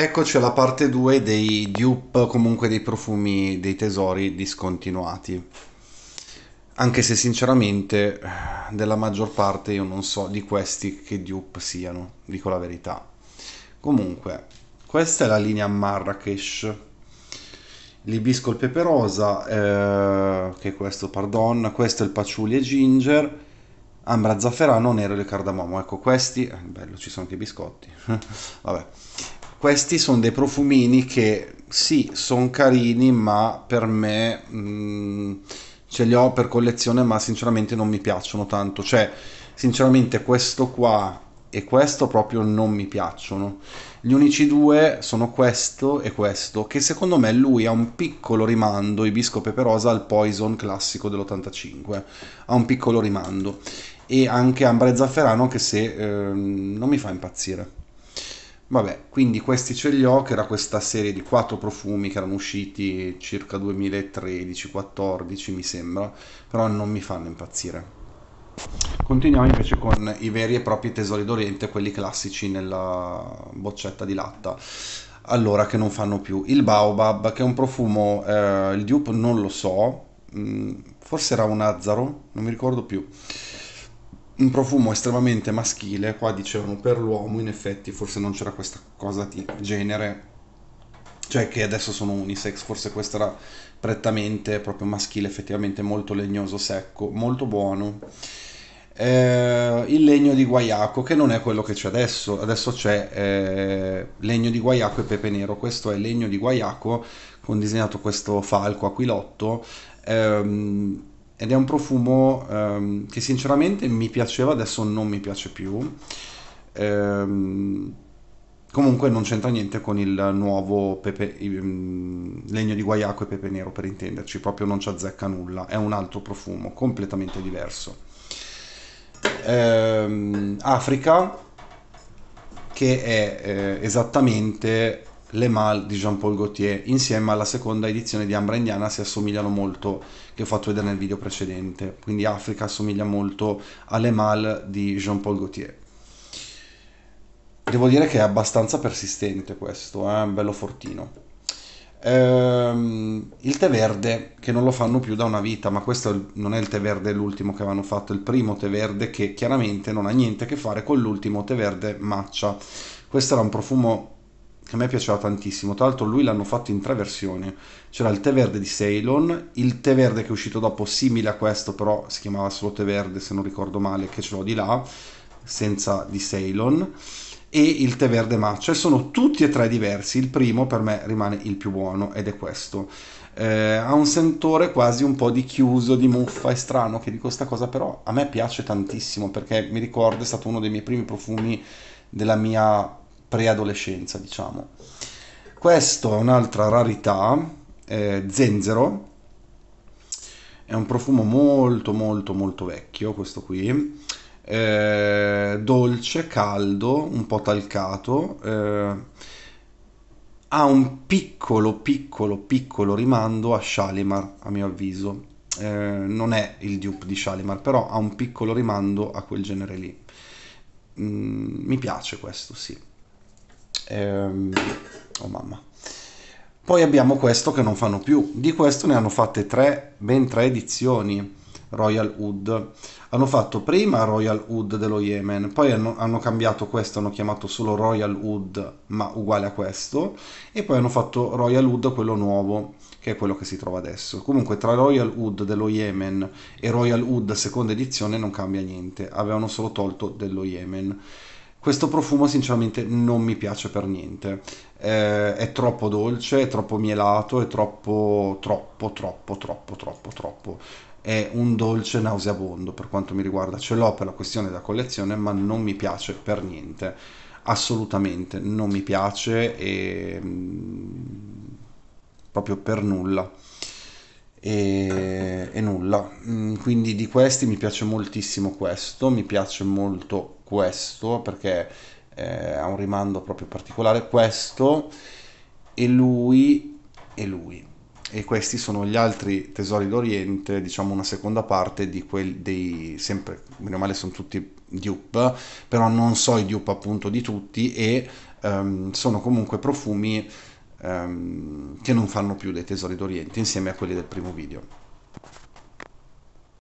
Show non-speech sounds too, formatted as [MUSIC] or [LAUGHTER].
Eccoci alla parte 2 dei dupe, comunque dei profumi dei tesori discontinuati. Anche se sinceramente della maggior parte io non so di questi che dupe siano, dico la verità. Comunque, questa è la linea Marrakesh. L'ibisco il pepe rosa, eh, che è questo, pardon, questo è il patchouli e ginger, ambra zafferano, nero e cardamomo. Ecco, questi, eh, bello, ci sono anche i biscotti. [LAUGHS] Vabbè questi sono dei profumini che sì, sono carini, ma per me mh, mm, ce li ho per collezione, ma sinceramente non mi piacciono tanto. Cioè, sinceramente questo qua e questo proprio non mi piacciono. Gli unici due sono questo e questo, che secondo me lui ha un piccolo rimando, Ibisco Peperosa, al Poison classico dell'85. Ha un piccolo rimando. E anche Ambra Zafferano che se eh, non mi fa impazzire. Vabbè, quindi questi ce li ho, che era questa serie di quattro profumi che erano usciti circa 2013-14 mi sembra, però non mi fanno impazzire. Continuiamo invece con i veri e propri tesori d'Oriente, quelli classici nella boccetta di latta. Allora, che non fanno più. Il Baobab, che è un profumo, eh, il dupe non lo so, mm, forse era un azzaro, non mi ricordo più un profumo estremamente maschile, qua dicevano per l'uomo in effetti forse non c'era questa cosa di genere, cioè che adesso sono unisex, forse questo era prettamente proprio maschile, effettivamente molto legnoso, secco, molto buono. Eh, il legno di guaiaco che non è quello che c'è adesso adesso c'è eh, legno di guaiaco e pepe nero questo è legno di guaiaco con disegnato questo falco aquilotto ehm, ed è un profumo ehm, che sinceramente mi piaceva, adesso non mi piace più. Ehm, comunque non c'entra niente con il nuovo pepe, mm, legno di guaiaco e pepe nero per intenderci, proprio non ci azzecca nulla, è un altro profumo completamente diverso. Ehm, Africa, che è eh, esattamente le Mal di Jean-Paul Gaultier insieme alla seconda edizione di Ambra Indiana si assomigliano molto che ho fatto vedere nel video precedente quindi Africa assomiglia molto a Le Mal di Jean-Paul Gaultier devo dire che è abbastanza persistente questo è eh? bello fortino Ehm, il tè verde che non lo fanno più da una vita, ma questo non è il tè verde l'ultimo che avevano fatto, il primo tè verde che chiaramente non ha niente a che fare con l'ultimo tè verde matcha. Questo era un profumo che a me piaceva tantissimo. Tra l'altro lui l'hanno fatto in tre versioni. C'era il tè verde di Ceylon, il tè verde che è uscito dopo, simile a questo, però si chiamava solo tè verde, se non ricordo male, che ce l'ho di là, senza di Ceylon, e il tè verde matcha. sono tutti e tre diversi. Il primo per me rimane il più buono ed è questo. Eh, ha un sentore quasi un po' di chiuso, di muffa, è strano che dico questa cosa, però a me piace tantissimo perché mi ricordo è stato uno dei miei primi profumi della mia preadolescenza, diciamo. Questo è un'altra rarità, eh, zenzero, è un profumo molto molto molto vecchio questo qui, eh, dolce, caldo, un po' talcato, eh, ha un piccolo piccolo piccolo rimando a Shalimar a mio avviso, non è il dupe di Shalimar però ha un piccolo rimando a quel genere lì, mm, mi piace questo sì. Ehm, oh mamma. Poi abbiamo questo che non fanno più. Di questo ne hanno fatte tre, ben tre edizioni Royal Hood. Hanno fatto prima Royal Hood dello Yemen, poi hanno, hanno cambiato questo, hanno chiamato solo Royal Hood, ma uguale a questo, e poi hanno fatto Royal Hood quello nuovo, che è quello che si trova adesso. Comunque tra Royal Hood dello Yemen e Royal Hood seconda edizione non cambia niente, avevano solo tolto dello Yemen. Questo profumo sinceramente non mi piace per niente. Eh, è troppo dolce, è troppo mielato, è troppo, troppo, troppo, troppo, troppo, troppo. È un dolce nauseabondo per quanto mi riguarda. Ce l'ho per la questione da collezione, ma non mi piace per niente. Assolutamente non mi piace e mm, proprio per nulla e, e nulla mm, quindi di questi mi piace moltissimo questo mi piace molto questo perché eh, ha un rimando proprio particolare questo e lui e lui e questi sono gli altri tesori d'Oriente, diciamo una seconda parte di quelli dei sempre, meno male sono tutti dupe, però non so i dupe appunto di tutti e um, sono comunque profumi ehm, che non fanno più dei tesori d'Oriente insieme a quelli del primo video.